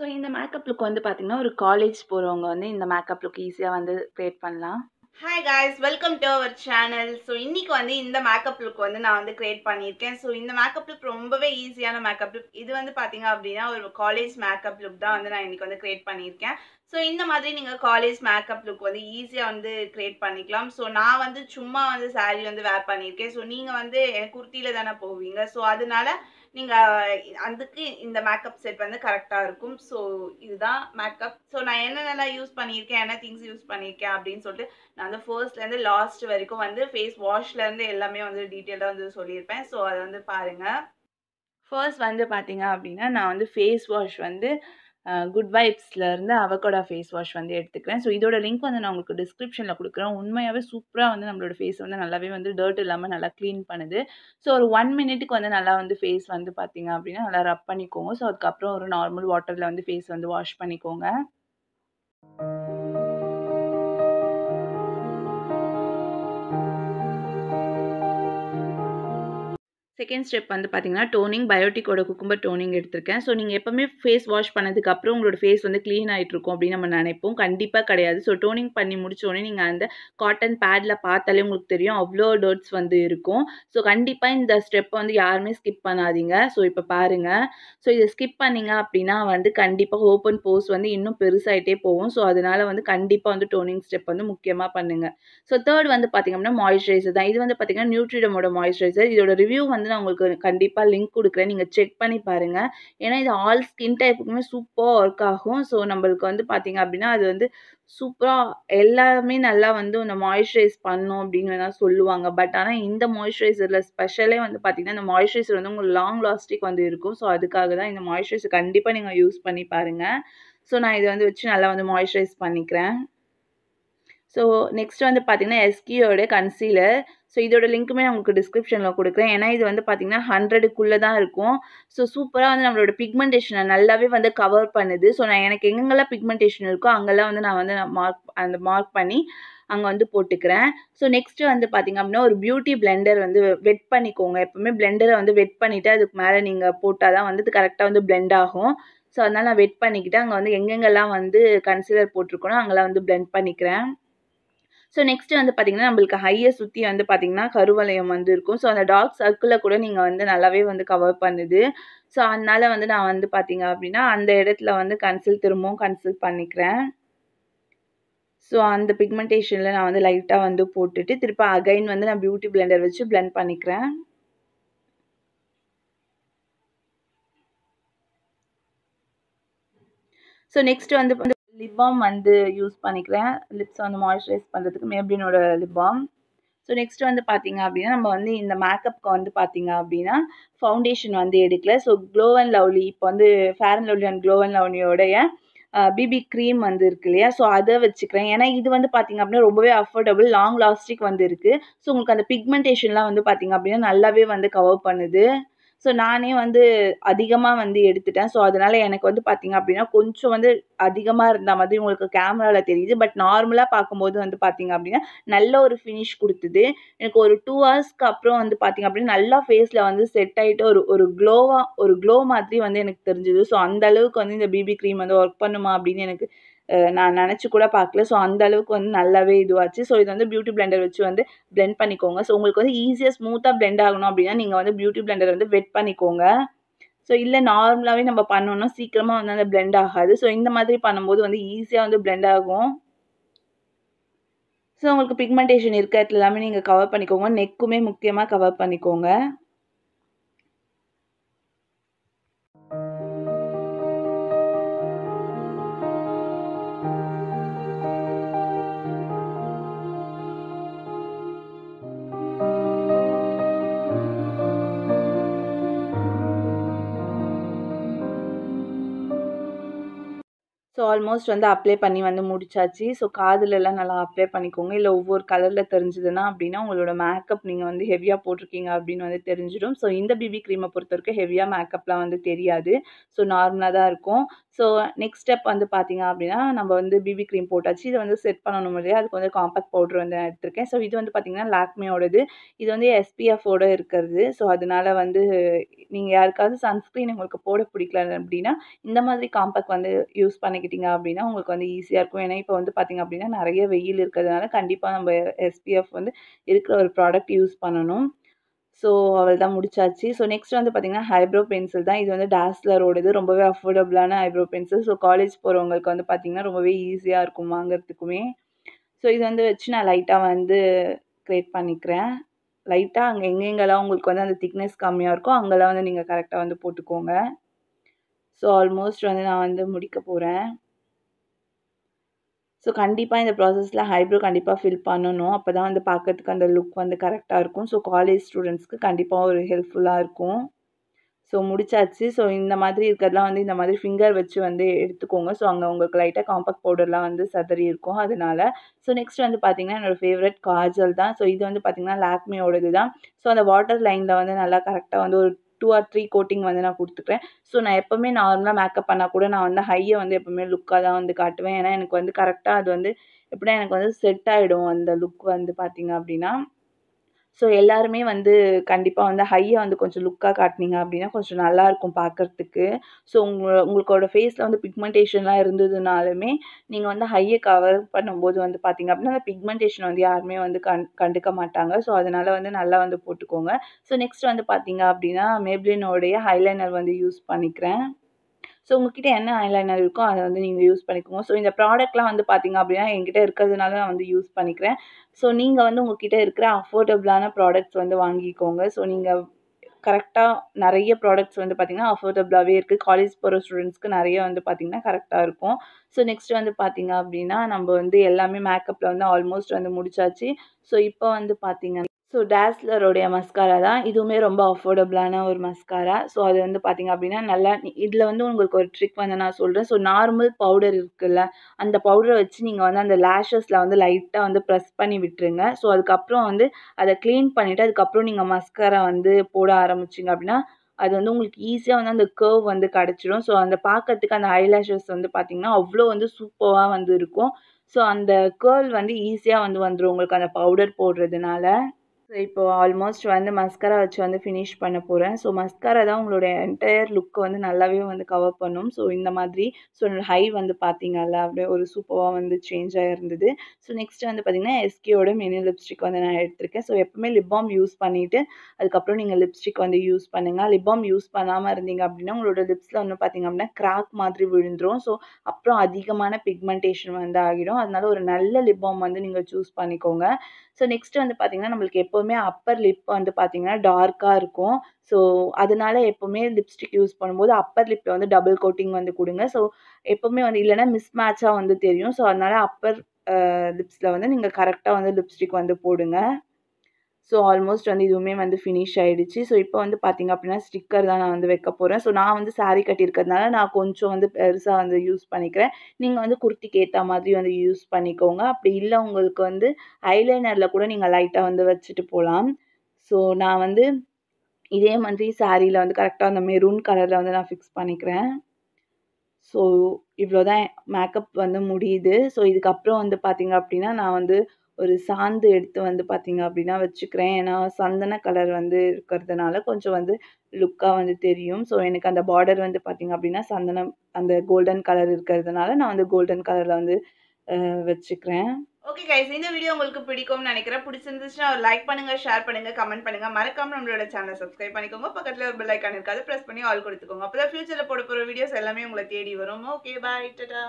so இந்த makeup look வந்து பார்த்தீங்கன்னா ஒரு காலேஜ் போகிறவங்க வந்து இந்த மேக்கப் லுக் ஈஸியாக வந்து க்ரியேட் பண்ணலாம் hi guys welcome to our channel so இன்னைக்கு வந்து இந்த மேக்கப் லுக் வந்து நான் வந்து க்ரியேட் பண்ணியிருக்கேன் ஸோ இந்த மேக்கப் லுக் ரொம்பவே ஈஸியான மேக்கப் லுக் இது வந்து பார்த்தீங்க அப்படின்னா ஒரு காலேஜ் மேக்கப் லுக் தான் வந்து நான் இன்றைக்கி வந்து க்ரியேட் பண்ணியிருக்கேன் ஸோ இந்த மாதிரி நீங்கள் காலேஜ் மேக்கப் லுக் வந்து ஈஸியாக வந்து க்ரியேட் பண்ணிக்கலாம் ஸோ நான் வந்து சும்மா வந்து சாரி வந்து வேர் பண்ணியிருக்கேன் ஸோ நீங்கள் வந்து என் குர்த்தியில் தானே போவீங்க ஸோ அதனால நீங்கள் அதுக்கு இந்த மேக்கப் செட் வந்து கரெக்டாக இருக்கும் ஸோ இதுதான் மேக்கப் ஸோ நான் என்னென்னலாம் யூஸ் பண்ணியிருக்கேன் என்ன திங்ஸ் யூஸ் பண்ணியிருக்கேன் அப்படின்னு சொல்லிட்டு நான் வந்து ஃபர்ஸ்ட்லேருந்து லாஸ்ட் வரைக்கும் வந்து ஃபேஸ் வாஷ்லேருந்து எல்லாமே வந்து டீட்டெயிலாக வந்து சொல்லியிருப்பேன் ஸோ அதை வந்து பாருங்கள் ஃபர்ஸ்ட் வந்து பார்த்தீங்க அப்படின்னா நான் வந்து ஃபேஸ் வாஷ் வந்து குட் வைப்ஸ்லேருந்து அவகோடா ஃபேஸ் வாஷ் வந்து எடுத்துக்கிறேன் ஸோ இதோட லிங்க் வந்து நான் உங்களுக்கு டிஸ்கிரிப்ஷனில் கொடுக்குறேன் உண்மையாகவே சூப்பராக வந்து நம்மளோட ஃபேஸ் வந்து நல்லாவே வந்து டர்ட் இல்லாமல் நல்லா க்ளீன் பண்ணுது ஸோ ஒரு ஒன் மினிட்டுக்கு வந்து நல்லா வந்து ஃபேஸ் வந்து பார்த்திங்க அப்படின்னா நல்லா ரப் பண்ணிக்கோங்க ஸோ அதுக்கப்புறம் ஒரு நார்மல் வாட்டரில் வந்து ஃபேஸ் வந்து வாஷ் பண்ணிக்கோங்க செகண்ட் ஸ்டெப் வந்து பார்த்தீங்கன்னா டோனிங் பயோட்டிக்கோட குக்கும்பர் டோனிங் எடுத்திருக்கேன் ஸோ நீங்கள் எப்போவுமே ஃபேஸ் வாஷ் பண்ணதுக்கப்புறம் உங்களோட ஃபேஸ் வந்து க்ளீன் ஆகிட்ருக்கும் அப்படின்னு நம்ம நினைப்போம் கண்டிப்பாக கிடையாது ஸோ டோனிங் பண்ணி முடிச்சோடனே நீங்கள் அந்த காட்டன் பேடில் பார்த்தாலே உங்களுக்கு தெரியும் அவ்வளோ டோட்ஸ் வந்து இருக்கும் ஸோ கண்டிப்பாக இந்த ஸ்டெப்பை வந்து யாருமே ஸ்கிப் பண்ணாதீங்க ஸோ இப்போ பாருங்கள் ஸோ இதை ஸ்கிப் பண்ணிங்க அப்படின்னா வந்து கண்டிப்பாக ஓப்பன் போஸ் வந்து இன்னும் பெருசாகிட்டே போகும் ஸோ அதனால் வந்து கண்டிப்பாக வந்து டோனிங் ஸ்டெப் வந்து முக்கியமாக பண்ணுங்கள் ஸோ தேர்ட் வந்து பார்த்திங்க அப்படின்னா மாய்ஸ்சரைசர் தான் இது வந்து பார்த்திங்கன்னா நியூட்ரிடமோட மாய்ஸ்சரைசர் இதோட ரிவ்யூ வந்து வந்து நான் உங்களுக்கு கண்டிப்பாக லிங்க் கொடுக்குறேன் நீங்கள் செக் பண்ணி பாருங்கள் ஏன்னா இது ஆல் ஸ்கின் டைப்புக்குமே சூப்பராக ஒர்க் ஆகும் ஸோ நம்மளுக்கு வந்து பார்த்தீங்க அப்படின்னா அது வந்து சூப்பராக எல்லாமே நல்லா வந்து இந்த மாய்ஸ்சரைஸ் பண்ணும் அப்படின்னு சொல்லுவாங்க பட் ஆனால் இந்த மாய்ஸ்சரைசரில் ஸ்பெஷலே வந்து பார்த்திங்கன்னா இந்த மாய்ஸ்சரைசர் வந்து உங்களுக்கு லாங் லாஸ்டிக் வந்து இருக்கும் ஸோ அதுக்காக தான் இந்த மாய்ஸ்சரைசர் கண்டிப்பாக நீங்கள் யூஸ் பண்ணி பாருங்கள் ஸோ நான் இதை வந்து வச்சு நல்லா வந்து மாய்ஸ்சரைஸ் பண்ணிக்கிறேன் ஸோ நெக்ஸ்ட் வந்து பார்த்திங்கன்னா எஸ்கியோட கன்சீலர் ஸோ இதோட லிங்க்குமே நான் உங்களுக்கு டிஸ்கிரிப்ஷனில் கொடுக்குறேன் ஏன்னா இது வந்து பார்த்திங்கன்னா ஹண்ட்ரடுக்குள்ளே தான் இருக்கும் ஸோ சூப்பராக வந்து நம்மளோட பிக்மெண்டேஷனை நல்லாவே வந்து கவர் பண்ணுது ஸோ நான் எனக்கு எங்கெங்கெல்லாம் பிக்மெண்டேஷன் இருக்கோ அங்கெல்லாம் வந்து நான் வந்து நான் மார்க் அந்த மார்க் பண்ணி அங்கே வந்து போட்டுக்கிறேன் ஸோ நெக்ஸ்ட்டு வந்து பார்த்திங்க அப்படின்னா ஒரு பியூட்டி பிளெண்டர் வந்து வெட் பண்ணிக்கோங்க எப்போவுமே பிளெண்டரை வந்து வெட் பண்ணிவிட்டு அதுக்கு மேலே நீங்கள் போட்டால் தான் வந்து கரெக்டாக வந்து பிளெண்ட் ஆகும் ஸோ அதனால் நான் வெட் பண்ணிக்கிட்டு அங்கே வந்து எங்கெங்கெல்லாம் வந்து கன்சிலர் போட்டிருக்கணும் அங்கெல்லாம் வந்து பிளெண்ட் பண்ணிக்கிறேன் ஸோ நெக்ஸ்ட் வந்து பார்த்திங்கன்னா நம்மளுக்கு ஹையை சுற்றி வந்து பார்த்திங்கன்னா கருவலயம் வந்து இருக்கும் ஸோ அந்த டார்க் சர்க்கிளை கூட நீங்கள் வந்து நல்லாவே வந்து கவர் பண்ணுது ஸோ அதனால வந்து நான் வந்து பார்த்திங்க அப்படின்னா அந்த இடத்துல வந்து கன்சல்ட் திரும்பவும் கன்சல்ட் பண்ணிக்கிறேன் ஸோ அந்த பிக்மெண்டேஷனில் நான் வந்து லைட்டாக வந்து போட்டுட்டு திருப்ப அகைன் வந்து நான் பியூட்டி பிளெண்டர் வச்சு பிளெண்ட் பண்ணிக்கிறேன் ஸோ நெக்ஸ்ட் வந்து லிப் பாம் வந்து யூஸ் பண்ணிக்கிறேன் லிப்ஸ் வந்து மாய்ஸ்சரைஸ் பண்ணுறதுக்கு மேபினோட லிப் பாம் ஸோ நெக்ஸ்ட் வந்து பார்த்தீங்க அப்படின்னா நம்ம வந்து இந்த மேக்கப்புக்கு வந்து பார்த்தீங்க அப்படின்னா ஃபவுண்டேஷன் வந்து எடுக்கல ஸோ க்ளோ அண்ட் லவ்லி இப்போ வந்து fair and lovely and glow and லவ்லியோடைய பிபி க்ரீம் வந்து இருக்கு இல்லையா ஸோ அதை வச்சுக்கிறேன் ஏன்னா இது வந்து பார்த்தீங்க அப்படின்னா ரொம்பவே அஃபோர்டபுள் லாங் லாஸ்டிக் வந்து இருக்குது ஸோ உங்களுக்கு அந்த பிக்மெண்டேஷன்லாம் வந்து பார்த்திங்க அப்படின்னா நல்லாவே வந்து கவர் பண்ணுது ஸோ நானே வந்து அதிகமாக வந்து எடுத்துட்டேன் ஸோ அதனால் எனக்கு வந்து பார்த்திங்க அப்படின்னா கொஞ்சம் வந்து அதிகமாக இருந்த மாதிரி உங்களுக்கு கேமராவில் தெரியுது பட் நார்மலாக பார்க்கும்போது வந்து பார்த்திங்க அப்படின்னா நல்ல ஒரு ஃபினிஷ் கொடுத்துது எனக்கு ஒரு டூ ஹவர்ஸ்க்கு அப்புறம் வந்து பார்த்தீங்க அப்படின்னா நல்லா ஃபேஸில் வந்து செட் ஆகிட்டு ஒரு ஒரு க்ளோவாக ஒரு க்ளோ மாதிரி வந்து எனக்கு தெரிஞ்சுது ஸோ அந்த அளவுக்கு வந்து இந்த பிபி க்ரீம் வந்து ஒர்க் பண்ணுமா அப்படின்னு எனக்கு நான் நினச்சி கூட பார்க்கல ஸோ அந்த அளவுக்கு வந்து நல்லாவே இதுவாச்சு ஸோ இது வந்து பியூட்டி பிளெண்டர் வச்சு வந்து பிளெண்ட் பண்ணிக்கோங்க ஸோ உங்களுக்கு வந்து ஈஸியாக ஸ்மூத்தாக பிளெண்ட் ஆகணும் அப்படின்னா நீங்கள் வந்து பியூட்டி பிளெண்டர் வந்து வெட் பண்ணிக்கோங்க ஸோ இல்லை நார்மலாகவே நம்ம பண்ணோன்னா சீக்கிரமாக வந்து அந்த பிளெண்ட் ஆகாது ஸோ இந்த மாதிரி பண்ணும்போது வந்து ஈஸியாக வந்து பிளெண்ட் ஆகும் ஸோ உங்களுக்கு பிக்மெண்டேஷன் இருக்க இடத்துல எல்லாமே நீங்கள் கவர் பண்ணிக்கோங்க நெக்குமே முக்கியமாக கவர் பண்ணிக்கோங்க ஸோ ஆல்மோஸ்ட் வந்து அப்ளை பண்ணி வந்து முடிச்சாச்சு ஸோ காதுலலாம் நல்லா அப்ளை பண்ணிக்கோங்க இல்லை ஒவ்வொரு கலரில் தெரிஞ்சதுன்னா அப்படின்னா உங்களோட மேக்கப் நீங்கள் வந்து ஹெவியாக போட்டிருக்கீங்க அப்படின்னு வந்து தெரிஞ்சிடும் ஸோ இந்த பிபி க்ரீமை பொறுத்த வரைக்கும் ஹெவியாக மேக்கப்லாம் வந்து தெரியாது ஸோ நார்மலாக தான் இருக்கும் ஸோ நெக்ஸ்ட் ஸ்டெப் வந்து பார்த்தீங்க அப்படின்னா நம்ம வந்து பிபி க்ரீம் போட்டாச்சு இதை வந்து செட் பண்ணணும் இல்லையா அதுக்கு வந்து காம்பாக்ட் பவுடர் வந்து எடுத்திருக்கேன் ஸோ இது வந்து பார்த்திங்கன்னா லாக்மியோடது இது வந்து எஸ்பிஎஃபோட இருக்கிறது ஸோ அதனால் வந்து நீங்கள் யாருக்காவது சன்ஸ்க்ரீன் உங்களுக்கு போட பிடிக்கல அப்படின்னா இந்த மாதிரி காம்பாக்ட் வந்து யூஸ் பண்ணிக்கிட்டு வாங்கிட்டீங்க அப்படின்னா உங்களுக்கு வந்து ஈஸியாக இருக்கும் ஏன்னா இப்போ வந்து பார்த்திங்க அப்படின்னா நிறைய வெயில் இருக்கிறதுனால கண்டிப்பாக நம்ம எஸ்பிஎஃப் வந்து இருக்கிற ஒரு ப்ராடக்ட் யூஸ் பண்ணணும் ஸோ அவள் தான் முடிச்சாச்சு ஸோ நெக்ஸ்ட் வந்து பார்த்திங்கன்னா ஐப்ரோ பென்சில் தான் இது வந்து டேஸ்லரோடது ரொம்பவே அஃபோர்டபுளான ஐப்ரோ பென்சில் ஸோ காலேஜ் போகிறவங்களுக்கு வந்து பார்த்தீங்கன்னா ரொம்பவே ஈஸியாக இருக்கும் வாங்கிறதுக்குமே ஸோ இது வந்து வச்சு நான் லைட்டாக வந்து க்ரியேட் பண்ணிக்கிறேன் லைட்டாக அங்கே எங்கெங்கெல்லாம் உங்களுக்கு வந்து அந்த திக்னஸ் கம்மியாக இருக்கோ அங்கெல்லாம் வந்து நீங்கள் கரெக்டாக வந்து போட்டுக்கோங்க ஸோ ஆல்மோஸ்ட் வந்து நான் வந்து முடிக்க போகிறேன் ஸோ கண்டிப்பாக இந்த ப்ராசஸில் ஹைப்ரோ கண்டிப்பாக ஃபில் பண்ணணும் அப்போ தான் வந்து பார்க்கறதுக்கு அந்த லுக் வந்து கரெக்டாக இருக்கும் ஸோ காலேஜ் ஸ்டூடெண்ட்ஸ்க்கு கண்டிப்பாக ஒரு ஹெல்ப்ஃபுல்லாக இருக்கும் ஸோ முடிச்சாச்சு ஸோ இந்த மாதிரி இருக்கிறதுலாம் வந்து இந்த மாதிரி ஃபிங்கர் வச்சு வந்து எடுத்துக்கோங்க ஸோ அங்கே உங்களுக்கு லைட்டாக காம்பேக்ட் பவுடர்லாம் வந்து சதறி இருக்கும் அதனால் ஸோ நெக்ஸ்ட் வந்து பார்த்திங்கன்னா என்னோடய ஃபேவரட் காஜல் தான் ஸோ இது வந்து பார்த்திங்கன்னா லாக்மியோடது தான் ஸோ அந்த வாட்டர் லைனில் வந்து நல்லா கரெக்டாக வந்து ஒரு டூ ஆர் த்ரீ கோட்டிங் வந்து நான் கொடுத்துக்கிறேன் ஸோ நான் எப்போவுமே நார்மலாக மேக்கப் பண்ணால் கூட நான் வந்து ஹையை வந்து எப்போவுமே லுக்காக தான் வந்து காட்டுவேன் ஏன்னா எனக்கு வந்து கரெக்டாக அது வந்து எப்படின்னா எனக்கு வந்து செட் ஆகிடும் அந்த லுக் வந்து பார்த்திங்க அப்படின்னா ஸோ எல்லாருமே வந்து கண்டிப்பாக வந்து ஹையை வந்து கொஞ்சம் லுக்காக காட்டினீங்க அப்படின்னா கொஞ்சம் நல்லாயிருக்கும் பார்க்குறதுக்கு ஸோ உங்களோட உங்களுக்கோட ஃபேஸில் வந்து பிக்மெண்டேஷன்லாம் இருந்ததுனாலுமே நீங்கள் வந்து ஹையை கவர் பண்ணும்போது வந்து பார்த்தீங்க அப்படின்னா அந்த பிக்மெண்டேஷன் வந்து யாருமே வந்து கண் கண்டுக்க மாட்டாங்க ஸோ அதனால் வந்து நல்லா வந்து போட்டுக்கோங்க ஸோ நெக்ஸ்ட் வந்து பார்த்தீங்க அப்படின்னா மேப்ளினோடைய ஹைலைனர் வந்து யூஸ் பண்ணிக்கிறேன் ஸோ உங்ககிட்ட என்ன ஐலைனர் இருக்கோ அதை வந்து நீங்கள் யூஸ் பண்ணிக்கோங்க ஸோ இந்த ப்ராடக்ட்லாம் வந்து பார்த்திங்க அப்படின்னா என்கிட்ட இருக்கிறதுனால நான் வந்து யூஸ் பண்ணிக்கிறேன் ஸோ நீங்கள் வந்து உங்ககிட்ட இருக்கிற அஃபோர்டபுளான ப்ராடக்ட்ஸ் வந்து வாங்கிக்கோங்க ஸோ நீங்கள் கரெக்டாக நிறைய ப்ராடக்ட்ஸ் வந்து பார்த்திங்கன்னா அஃபோர்டபுளாகவே இருக்குது காலேஜ் போகிற ஸ்டூடெண்ட்ஸ்க்கு நிறைய வந்து பார்த்திங்கன்னா கரெக்டாக இருக்கும் ஸோ நெக்ஸ்ட் வந்து பார்த்திங்க அப்படின்னா நம்ம வந்து எல்லாமே மேக்கப்பில் வந்து ஆல்மோஸ்ட் வந்து முடிச்சாச்சு ஸோ இப்போ வந்து பார்த்தீங்கன்னா ஸோ டேஸ்லருடைய மஸ்காரா தான் இதுவுமே ரொம்ப அஃபோர்டபுளான ஒரு மஸ்காரா ஸோ அது வந்து பார்த்தீங்க அப்படின்னா நல்லா இதில் வந்து உங்களுக்கு ஒரு ட்ரிக் வந்து நான் சொல்கிறேன் ஸோ நார்மல் பவுடர் இருக்குல்ல அந்த பவுடரை வச்சு நீங்கள் வந்து அந்த லேஷஸில் வந்து லைட்டாக வந்து ப்ரெஸ் பண்ணி விட்டுருங்க ஸோ அதுக்கப்புறம் வந்து அதை க்ளீன் பண்ணிவிட்டு அதுக்கப்புறம் நீங்கள் மஸ்காரா வந்து போட ஆரம்பிச்சிங்க அப்படின்னா அது வந்து உங்களுக்கு ஈஸியாக வந்து அந்த கேர்வ் வந்து கிடச்சிடும் ஸோ அந்த பார்க்கறதுக்கு அந்த ஐலேஷஸ் வந்து பார்த்தீங்கன்னா அவ்வளோ வந்து சூப்பராக வந்து இருக்கும் ஸோ அந்த கேர்ள் வந்து ஈஸியாக வந்து வந்துடும் உங்களுக்கு அந்த பவுடர் போடுறதுனால ஸோ இப்போ ஆல்மோஸ்ட் வந்து மஸ்காரா வச்சு வந்து ஃபினிஷ் பண்ண போகிறேன் ஸோ மஸ்காரா தான் உங்களுடைய என்டையர் லுக்கை வந்து நல்லாவே வந்து கவர் பண்ணும் ஸோ இந்த மாதிரி ஸோ ஹை வந்து பார்த்தீங்கல்ல அப்படியே ஒரு சூப்பராக வந்து சேஞ்ச் ஆகிருந்தது ஸோ நெக்ஸ்ட் வந்து பார்த்திங்கன்னா எஸ்கேயோட மினி லிப்ஸ்டிக் வந்து நான் எடுத்திருக்கேன் ஸோ எப்பவுமே லிப் பாம் யூஸ் பண்ணிவிட்டு அதுக்கப்புறம் நீங்கள் லிப்ஸ்டிக் வந்து யூஸ் பண்ணுங்கள் லிப் பாம் யூஸ் பண்ணாமல் இருந்தீங்க அப்படின்னா உங்களோட லிப்ஸில் வந்து பார்த்திங்க அப்படின்னா கிராக் மாதிரி விழுந்துடும் ஸோ அப்புறம் அதிகமான பிக்மெண்டேஷன் வந்து ஆகிடும் அதனால ஒரு நல்ல லிப் பாம் வந்து நீங்கள் சூஸ் பண்ணிக்கோங்க ஸோ நெக்ஸ்ட் வந்து பார்த்திங்கன்னா நம்மளுக்கு எப்போ எப்போவுமே அப்பர் லிப் வந்து பார்த்திங்கன்னா டார்க்காக இருக்கும் ஸோ அதனால எப்போவுமே லிப்ஸ்டிக் யூஸ் பண்ணும்போது அப்பர் லிப்பில் வந்து டபுள் கோட்டிங் வந்து கொடுங்க ஸோ எப்போவுமே வந்து இல்லைன்னா மிஸ் மேட்சாக வந்து தெரியும் ஸோ அதனால அப்பர் லிப்ஸில் வந்து நீங்கள் கரெக்டாக வந்து லிப்ஸ்டிக் வந்து போடுங்க ஸோ ஆல்மோஸ்ட் வந்து இதுவுமே வந்து ஃபினிஷ் ஆகிடுச்சு ஸோ இப்போ வந்து பார்த்திங்க அப்படின்னா ஸ்டிக்கர் தான் நான் வந்து வைக்க போகிறேன் ஸோ நான் வந்து சாரீ கட்டியிருக்கிறதுனால நான் கொஞ்சம் வந்து பெருசாக வந்து யூஸ் பண்ணிக்கிறேன் நீங்கள் வந்து குர்த்திக்கு ஏற்ற மாதிரி வந்து யூஸ் பண்ணிக்கோங்க அப்படி இல்லை உங்களுக்கு வந்து ஐலைனரில் கூட நீங்கள் லைட்டாக வந்து வச்சுட்டு போகலாம் ஸோ நான் வந்து இதே மாதிரி சாரியில் வந்து கரெக்டாக அந்த மெரூன் கலரில் வந்து நான் ஃபிக்ஸ் பண்ணிக்கிறேன் ஸோ இவ்வளோ தான் மேக்கப் வந்து முடியுது ஸோ இதுக்கப்புறம் வந்து பார்த்திங்க அப்படின்னா நான் வந்து ஒரு சாந்து எடுத்து வந்து பார்த்தீங்க அப்படின்னா வச்சுக்கிறேன் ஏன்னா சந்தன கலர் வந்து இருக்கிறதுனால கொஞ்சம் வந்து லுக்காக வந்து தெரியும் ஸோ எனக்கு அந்த பார்டர் வந்து பார்த்தீங்க அப்படின்னா சந்தனம் அந்த கோல்டன் கலர் இருக்கிறதுனால நான் வந்து கோல்டன் கலரில் வந்து வச்சுக்கிறேன் ஓகே கைஸ் இந்த வீடியோ உங்களுக்கு பிடிக்கும்னு நினைக்கிறேன் பிடிச்சிருந்துச்சுன்னா ஒரு லைக் பண்ணுங்க ஷேர் பண்ணுங்க கமெண்ட் பண்ணுங்க மறக்காம நம்மளோட சேனல் சப்ஸ்கிரைப் பண்ணிக்கோங்க பக்கத்தில் ஒரு பெல் ஐக்கான் இருக்காது ப்ரெஸ் பண்ணி ஆல் கொடுத்துக்கோங்க அப்போ தான் ஃபியூச்சரில் போட போகிற வீடியோஸ் எல்லாமே உங்களை தேடி வரும் ஓகே பாய் டாடா